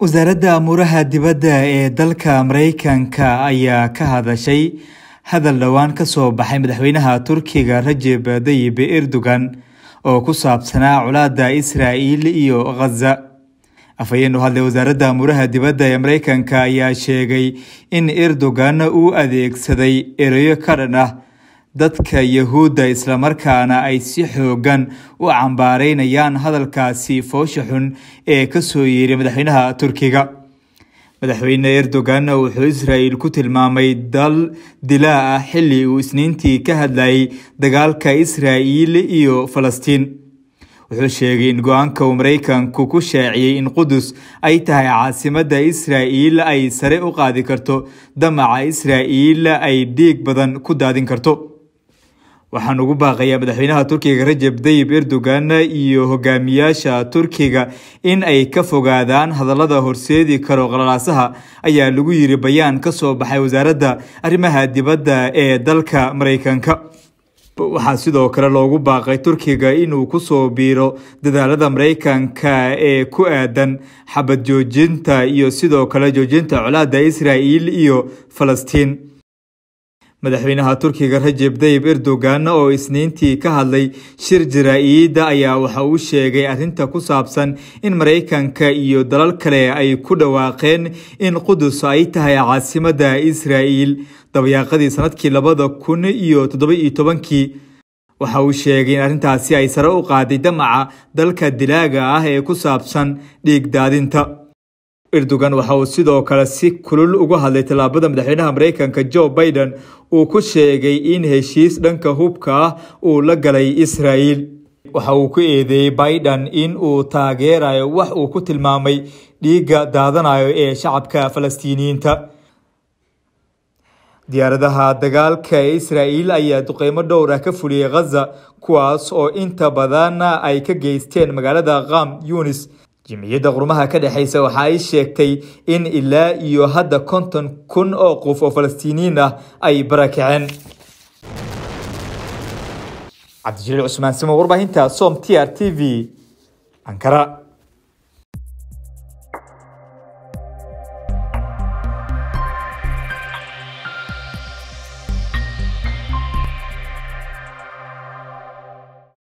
wasaaradda amuuraha dibadda ee dalka maraykanka ayaa ka hadashay hadal dhowaan ka soo baxay madaxweynaha turkiga rajeb dayib erdogan oo ku saabsanaa colaadda israa'iil iyo khaza afhayeen u hadlay wasaaradda amuuraha dibadda ee maraykanka ayaa sheegay in erdogan uu adeegsaday ereyo ka dhan ah dadka yahuudda islamarkaana ay si xoogan u cambaaraynayaan hadalkaasi foosha xun ee ka soo yeeray madaxweynaha turkiga madaxweyne erdogan wuxuu israa'il ku tilmaamay dal dilaa ah xilli uu isniintii ka hadlayay dagaalka israa'iil iyo falastiin wuxuu sheegay in go-aanka uu maraykanku ku shaaciyey in qudus ay tahay caasimadda israa'iil ay sare u qaadi karto damaca israa'iil ay dhiig badan ku daadin karto waxaan ugu baaqayaa madaxweynaha turkiga rajab dayib erdogan iyo hogaamiyaasha turkiga in ay ka fogaadaan hadallada horseedi karo qalalaasaha ayaa lagu yiri bayaan ka soo baxay wasaaradda arrimaha dibadda ee dalka maraykanka waxaa sidoo kale loogu baaqay turkiga inuu kusoo biiro dadaalada maraykanka ee ku aadan xabad joojinta iyo sidoo kale joojinta colaada israa'il iyo falastiin madaxweynaha turkiga rajeb dayib erdogan oo isniintii ka hadlay shir jaraa'iyidda ayaa waxa uu sheegay arrinta ku saabsan in maraykanka iyo dalal kale ay ku dhawaaqeen in qudus ay tahay caasimadda israa'iil dabayaaqadii sannadkii labada kun iyo toddoba-iyo tobankii waxa uu sheegay in arrintaasi ay sare u qaaday damaca dalka dilaaga ah ee ku saabsan dhiig daadinta erdogan waxa uu sidoo kale si kulul uga hadlay tallaabada madaxweynaha maraykanka jo biden uu ku sheegay in heshiis dhanka hubka ah uu la galay israa'iil waxa uu ku eedeeyey biden in uu taageerayo wax uu ku tilmaamay dhiigga daadanayo ee shacabka falastiiniyiinta diyaaradaha dagaalka israa'iil ayaa duqeymo dhowr ah ka fuliyey khaza kuwaas oo inta badan ay ka geysteen magaalada kam yunis jimciyadda qurmaha ka dhexaysa waxa ay sheegtay in ilaa iyo hadda konton kun oo qof oo falastiiniyiin ah ay barakaceen cabdijaliil cusmaan simo warbaahinta som t r t v ankara